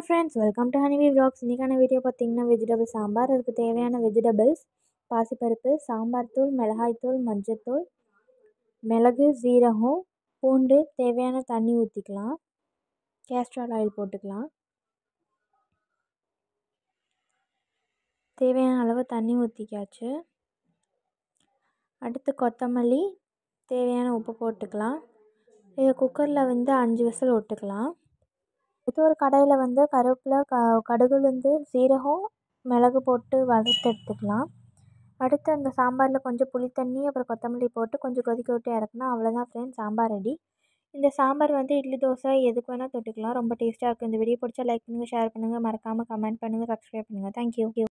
hello friends welcome to ஹனிவி vlogs இன்றைக்கான video பார்த்தீங்கன்னா வெஜிடபிள் சாம்பார் அதுக்கு தேவையான வெஜிடபிள்ஸ் பாசிப்பருப்பு சாம்பார் தூள் மிளகாய்த்தூள் மஞ்சத்தூள் மிளகு சீரகம் பூண்டு தேவையான தண்ணி ஊற்றிக்கலாம் கேஸ்ட்ரால் ஆயில் போட்டுக்கலாம் தேவையான அளவு தண்ணி ஊற்றிக்காச்சு அடுத்து கொத்தமல்லி தேவையான உப்பு போட்டுக்கலாம் இதை குக்கரில் வந்து அஞ்சு விசில் விட்டுக்கலாம் இது ஒரு கடையில் வந்து கருவேப்பிலை க கடுகு சீரகம் மிளகு போட்டு வறுத்து எடுத்துக்கலாம் அடுத்து அந்த சாம்பாரில் கொஞ்சம் புளித்தண்ணி அப்புறம் கொத்தமல்லி போட்டு கொஞ்சம் கொதிக்க விட்டு இறக்குனா அவ்வளோதான் ஃப்ரெண்ட்ஸ் சாம்பார் ரெடி இந்த சாம்பார் வந்து இட்லி தோசை எதுக்கு வேணால் தொட்டுக்கலாம் ரொம்ப டேஸ்ட்டாக இருக்கும் இந்த வீடியோ பிடிச்சா லைக் பண்ணுங்கள் ஷேர் பண்ணுங்கள் மறக்காமல் கமெண்ட் பண்ணுங்கள் சப்ஸ்கிரைப் பண்ணுங்கள் தேங்க்யூ